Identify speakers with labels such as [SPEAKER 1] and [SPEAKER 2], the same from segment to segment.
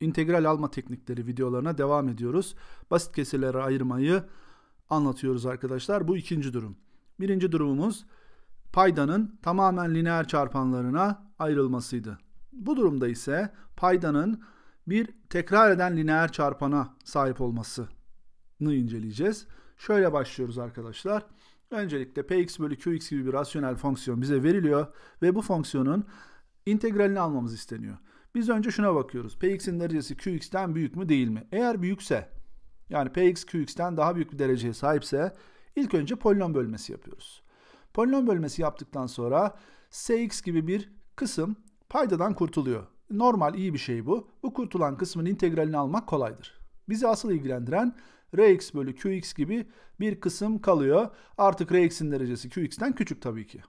[SPEAKER 1] Integral alma teknikleri videolarına devam ediyoruz. Basit kesirlere ayırmayı anlatıyoruz arkadaşlar. Bu ikinci durum. Birinci durumumuz paydanın tamamen lineer çarpanlarına ayrılmasıydı. Bu durumda ise paydanın bir tekrar eden lineer çarpana sahip olmasını inceleyeceğiz. Şöyle başlıyoruz arkadaşlar. Öncelikle px bölü qx gibi bir rasyonel fonksiyon bize veriliyor ve bu fonksiyonun integralini almamız isteniyor. Biz önce şuna bakıyoruz. Px'in derecesi Qx'ten büyük mü değil mi? Eğer büyükse yani Px Qx'ten daha büyük bir dereceye sahipse ilk önce polinom bölmesi yapıyoruz. Polinom bölmesi yaptıktan sonra Sx gibi bir kısım paydadan kurtuluyor. Normal iyi bir şey bu. Bu kurtulan kısmın integralini almak kolaydır. Bizi asıl ilgilendiren Rx bölü Qx gibi bir kısım kalıyor. Artık Rx'in derecesi Qx'ten küçük tabii ki.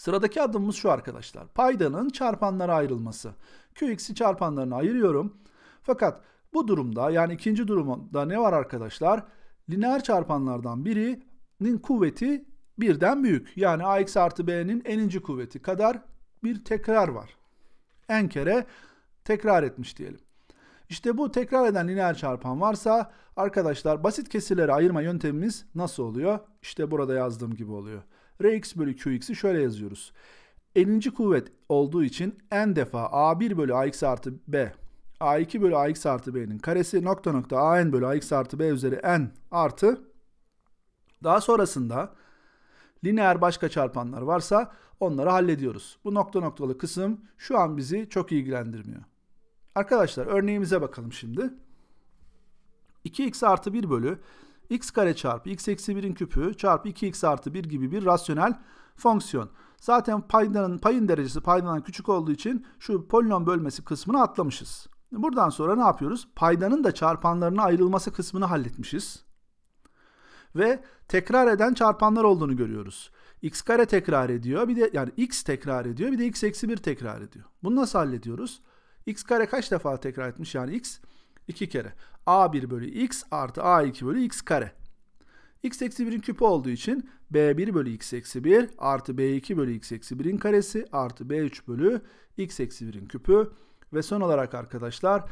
[SPEAKER 1] Sıradaki adımımız şu arkadaşlar. Paydanın çarpanlara ayrılması. Qx'i çarpanlarına ayırıyorum. Fakat bu durumda yani ikinci durumda ne var arkadaşlar? Lineer çarpanlardan birinin kuvveti birden büyük. Yani ax artı b'nin eninci kuvveti kadar bir tekrar var. En kere tekrar etmiş diyelim. İşte bu tekrar eden lineer çarpan varsa arkadaşlar basit kesirlere ayırma yöntemimiz nasıl oluyor? İşte burada yazdığım gibi oluyor. Rx bölü Qx'i şöyle yazıyoruz. 50. kuvvet olduğu için n defa a1 bölü ax artı b a2 bölü ax artı b'nin karesi nokta nokta an bölü ax artı b üzeri n artı daha sonrasında lineer başka çarpanlar varsa onları hallediyoruz. Bu nokta noktalı kısım şu an bizi çok ilgilendirmiyor. Arkadaşlar örneğimize bakalım şimdi. 2x artı 1 bölü x kare çarpı x eksi 1'in küpü çarpı 2x artı 1 gibi bir rasyonel fonksiyon. Zaten paydanın payın derecesi paydanın küçük olduğu için şu polinom bölmesi kısmını atlamışız. Buradan sonra ne yapıyoruz? Paydanın da çarpanlarına ayrılması kısmını halletmişiz. Ve tekrar eden çarpanlar olduğunu görüyoruz. x kare tekrar ediyor. Bir de yani x tekrar ediyor. Bir de x eksi 1 tekrar ediyor. Bunu nasıl hallediyoruz? x kare kaç defa tekrar etmiş yani x? 2 kere. a1 bölü x artı a2 bölü x kare. x eksi 1'in küpü olduğu için b1 bölü x eksi 1 artı b2 bölü x eksi 1'in karesi artı b3 bölü x eksi 1'in küpü. Ve son olarak arkadaşlar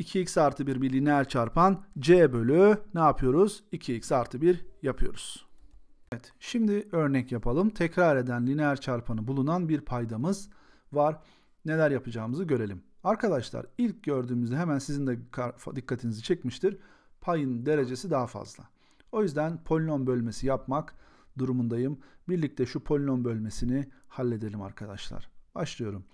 [SPEAKER 1] 2x artı 1 bir lineer çarpan c bölü ne yapıyoruz? 2x artı 1 yapıyoruz. Evet, şimdi örnek yapalım. Tekrar eden lineer çarpanı bulunan bir paydamız var. Neler yapacağımızı görelim. Arkadaşlar ilk gördüğümüzde hemen sizin de dikkatinizi çekmiştir. Payın derecesi daha fazla. O yüzden polinom bölmesi yapmak durumundayım. Birlikte şu polinom bölmesini halledelim arkadaşlar. Başlıyorum.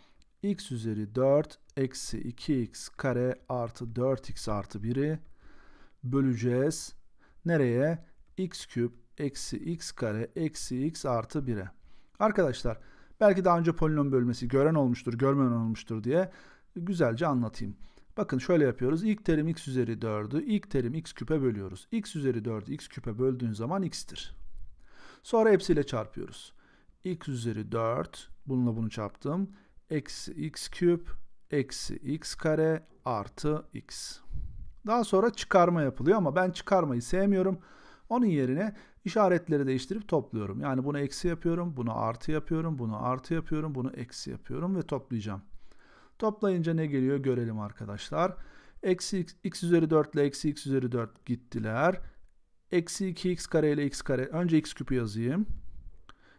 [SPEAKER 1] x üzeri 4 eksi 2x kare artı 4x artı 1'i böleceğiz. Nereye? x küp eksi x kare eksi x artı 1'e. Arkadaşlar belki daha önce polinom bölmesi gören olmuştur, görmeyen olmuştur diye güzelce anlatayım. Bakın şöyle yapıyoruz. İlk terim x üzeri 4'ü ilk terim x küpe bölüyoruz. x üzeri 4'ü x küpe böldüğün zaman x'tir. Sonra hepsiyle çarpıyoruz. x üzeri 4 bununla bunu çarptım. Eksi x küp eksi x kare artı x. Daha sonra çıkarma yapılıyor ama ben çıkarmayı sevmiyorum. Onun yerine işaretleri değiştirip topluyorum. Yani bunu eksi yapıyorum, bunu artı yapıyorum, bunu artı yapıyorum, bunu eksi yapıyorum ve toplayacağım. Toplayınca ne geliyor görelim arkadaşlar. Eksi x, x üzeri 4 ile eksi x üzeri 4 gittiler. Eksi 2x kare ile x kare. Önce x küpü yazayım.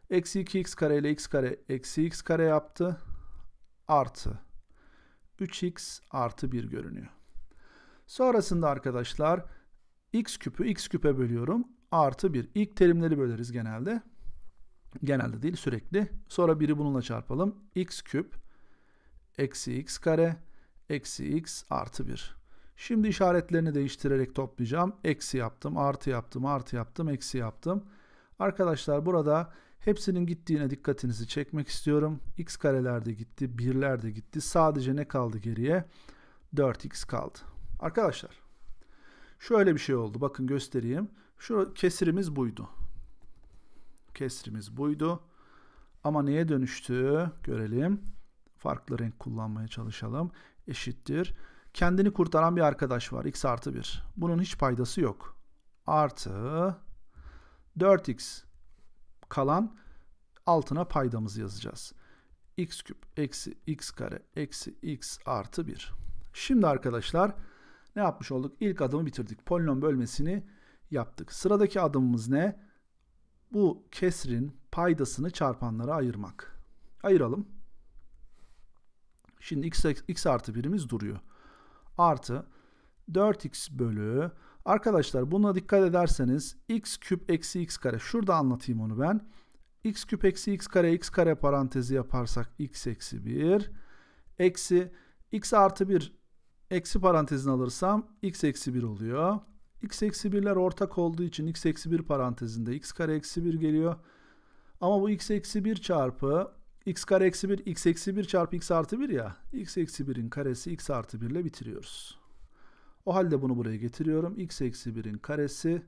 [SPEAKER 1] Eksi 2x kare ile x kare eksi x kare yaptı. Artı 3x artı 1 görünüyor. Sonrasında arkadaşlar x küpü x küpe bölüyorum. Artı 1. İlk terimleri böleriz genelde. Genelde değil sürekli. Sonra biri bununla çarpalım. x küp eksi x kare eksi x artı 1. Şimdi işaretlerini değiştirerek toplayacağım. Eksi yaptım, artı yaptım, artı yaptım, eksi yaptım. Arkadaşlar burada hepsinin gittiğine dikkatinizi çekmek istiyorum. X kareler de gitti, birler de gitti. Sadece ne kaldı geriye? 4x kaldı. Arkadaşlar şöyle bir şey oldu. Bakın göstereyim. Şu kesirimiz buydu. Kesrimiz buydu. Ama neye dönüştü? Görelim. Farklı renk kullanmaya çalışalım. Eşittir. Kendini kurtaran bir arkadaş var. X artı 1. Bunun hiç paydası yok. Artı 4x kalan altına paydamızı yazacağız. x küp eksi x kare eksi x artı 1. Şimdi arkadaşlar ne yapmış olduk? İlk adımı bitirdik. Polinom bölmesini yaptık. Sıradaki adımımız ne? Bu kesrin paydasını çarpanlara ayırmak. Ayıralım. Şimdi x, x artı birimiz duruyor. Artı 4x bölü Arkadaşlar buna dikkat ederseniz x küp eksi x kare. Şurada anlatayım onu ben. x küp eksi x kare x kare parantezi yaparsak x eksi 1. Eksi x artı 1 eksi parantezini alırsam x eksi 1 oluyor. x eksi 1'ler ortak olduğu için x eksi 1 parantezinde x kare eksi 1 geliyor. Ama bu x eksi 1 çarpı x kare eksi 1 x eksi 1 çarpı x artı 1 ya x eksi 1'in karesi x artı 1 ile bitiriyoruz. O halde bunu buraya getiriyorum. x eksi 1'in karesi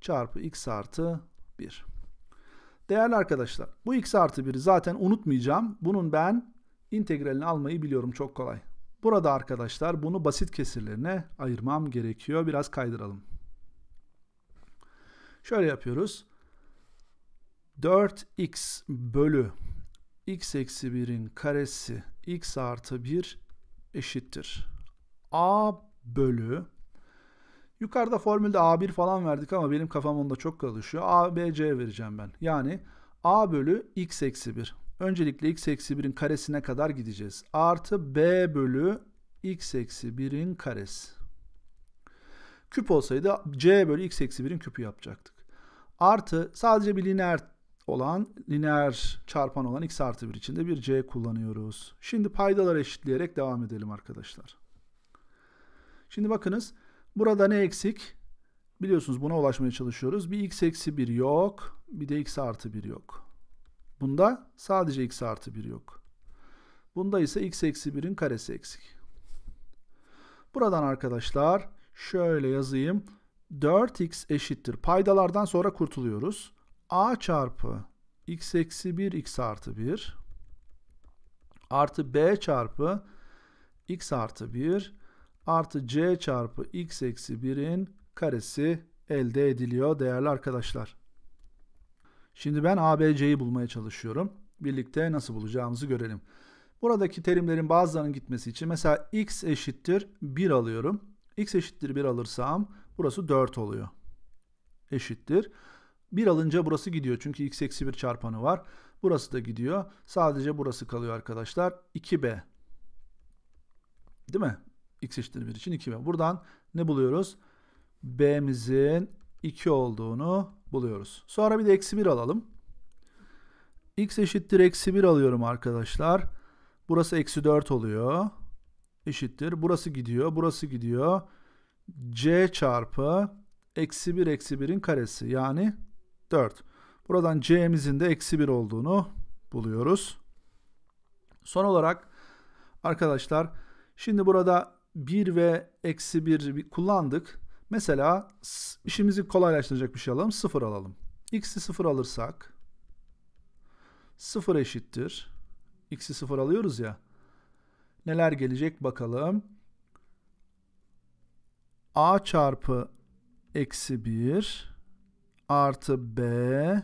[SPEAKER 1] çarpı x artı 1. Değerli arkadaşlar bu x artı 1'i zaten unutmayacağım. Bunun ben integralini almayı biliyorum çok kolay. Burada arkadaşlar bunu basit kesirlerine ayırmam gerekiyor. Biraz kaydıralım. Şöyle yapıyoruz. 4x bölü x eksi 1'in karesi x artı 1 eşittir. A bölü yukarıda formülde A1 falan verdik ama benim kafam onda çok karışıyor. A, B, C vereceğim ben. Yani A bölü x eksi 1. Öncelikle x eksi 1'in karesine kadar gideceğiz. Artı B bölü x eksi 1'in karesi. Küp olsaydı C bölü x eksi 1'in küpü yapacaktık. Artı sadece bir lineer olan lineer çarpan olan x artı 1 içinde bir c kullanıyoruz. Şimdi paydalar eşitleyerek devam edelim arkadaşlar. Şimdi bakınız burada ne eksik? Biliyorsunuz buna ulaşmaya çalışıyoruz. Bir x eksi 1 yok. Bir de x artı 1 yok. Bunda sadece x artı 1 yok. Bunda ise x eksi 1'in karesi eksik. Buradan arkadaşlar şöyle yazayım. 4x eşittir. Paydalardan sonra kurtuluyoruz a çarpı x eksi 1 x artı 1 artı b çarpı x artı 1 artı c çarpı x eksi 1'in karesi elde ediliyor değerli arkadaşlar. Şimdi ben ABC'yi bulmaya çalışıyorum. Birlikte nasıl bulacağımızı görelim. Buradaki terimlerin bazılarının gitmesi için mesela x eşittir 1 alıyorum. x eşittir 1 alırsam burası 4 oluyor. Eşittir. 1 alınca burası gidiyor. Çünkü x eksi 1 çarpanı var. Burası da gidiyor. Sadece burası kalıyor arkadaşlar. 2b. Değil mi? x eşittir 1 için 2b. Buradan ne buluyoruz? b'mizin 2 olduğunu buluyoruz. Sonra bir de eksi 1 alalım. x eşittir eksi 1 alıyorum arkadaşlar. Burası eksi 4 oluyor. Eşittir. Burası gidiyor. Burası gidiyor. c çarpı eksi 1 eksi 1'in karesi. Yani 4. Buradan c'mizin de eksi 1 olduğunu buluyoruz. Son olarak arkadaşlar şimdi burada 1 ve eksi 1 kullandık. Mesela işimizi kolaylaştıracak bir şey alalım. 0 alalım. x'i 0 alırsak 0 eşittir. x'i 0 alıyoruz ya. Neler gelecek bakalım. a çarpı eksi 1 artı B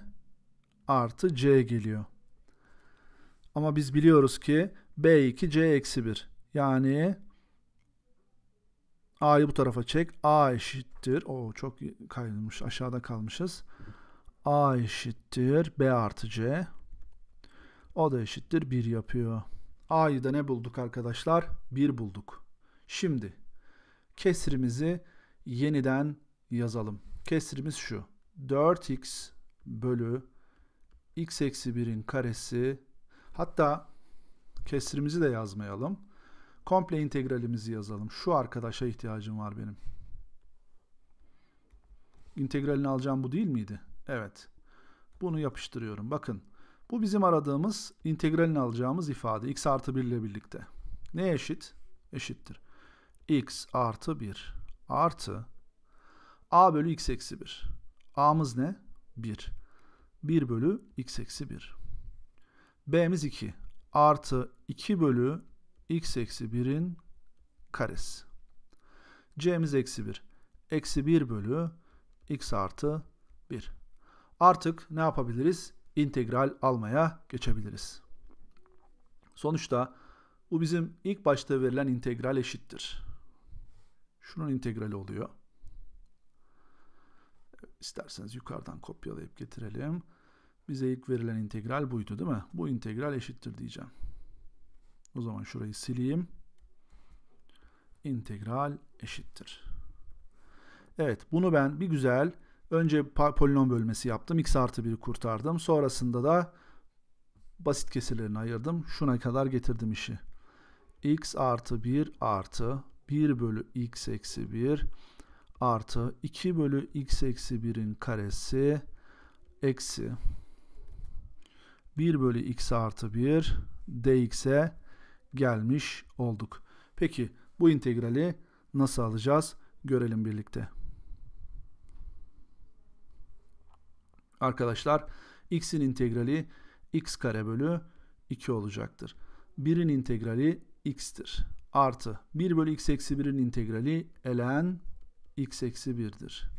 [SPEAKER 1] artı C geliyor. Ama biz biliyoruz ki B2 C eksi 1. Yani A'yı bu tarafa çek. A eşittir. O çok kaydılmış. Aşağıda kalmışız. A eşittir. B artı C. O da eşittir. 1 yapıyor. A'yı da ne bulduk arkadaşlar? 1 bulduk. Şimdi kesrimizi yeniden yazalım. Kesrimiz şu. 4x bölü x eksi 1'in karesi hatta kesrimizi de yazmayalım. Komple integralimizi yazalım. Şu arkadaşa ihtiyacım var benim. İntegralini alacağım bu değil miydi? Evet. Bunu yapıştırıyorum. Bakın bu bizim aradığımız integralini alacağımız ifade. x artı 1 ile birlikte. Ne eşit? Eşittir. x artı 1 artı a bölü x eksi 1. A'mız ne? 1. 1 bölü x eksi 1. B'miz 2. Artı 2 bölü x eksi 1'in karesi. C'miz eksi 1. Eksi 1 bölü x artı 1. Artık ne yapabiliriz? İntegral almaya geçebiliriz. Sonuçta bu bizim ilk başta verilen integral eşittir. Şunun integrali oluyor. İsterseniz yukarıdan kopyalayıp getirelim. Bize ilk verilen integral buydu değil mi? Bu integral eşittir diyeceğim. O zaman şurayı sileyim. İntegral eşittir. Evet bunu ben bir güzel önce polinom bölmesi yaptım. X artı 1'i kurtardım. Sonrasında da basit kesirlerini ayırdım. Şuna kadar getirdim işi. X artı 1 artı 1 bölü X eksi 1 artı 2 bölü x eksi 1'in karesi eksi 1 bölü x artı 1 dx'e gelmiş olduk. Peki bu integrali nasıl alacağız? Görelim birlikte. Arkadaşlar x'in integrali x kare bölü 2 olacaktır. 1'in integrali x'tir. Artı 1 bölü x eksi 1'in integrali ln x eksi 1'dir.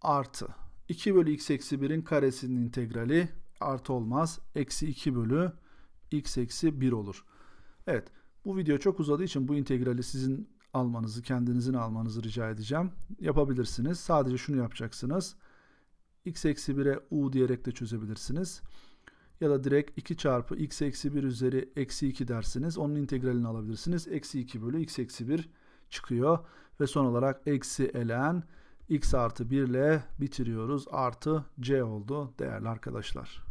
[SPEAKER 1] Artı 2 bölü x eksi 1'in karesinin integrali artı olmaz. Eksi 2 bölü x eksi 1 olur. Evet bu video çok uzadığı için bu integrali sizin almanızı kendinizin almanızı rica edeceğim. Yapabilirsiniz. Sadece şunu yapacaksınız. x eksi 1'e u diyerek de çözebilirsiniz ya da direkt 2 çarpı x eksi 1 üzeri eksi 2 dersiniz. Onun integralini alabilirsiniz. Eksi 2 bölü x eksi 1 çıkıyor. Ve son olarak eksi ln x artı 1 ile bitiriyoruz. Artı c oldu değerli arkadaşlar.